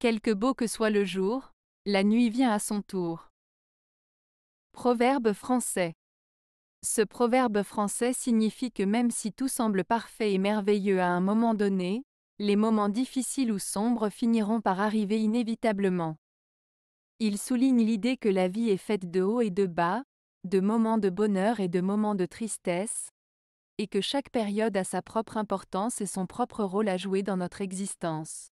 Quelque beau que soit le jour, la nuit vient à son tour. Proverbe français. Ce proverbe français signifie que même si tout semble parfait et merveilleux à un moment donné, les moments difficiles ou sombres finiront par arriver inévitablement. Il souligne l'idée que la vie est faite de hauts et de bas, de moments de bonheur et de moments de tristesse, et que chaque période a sa propre importance et son propre rôle à jouer dans notre existence.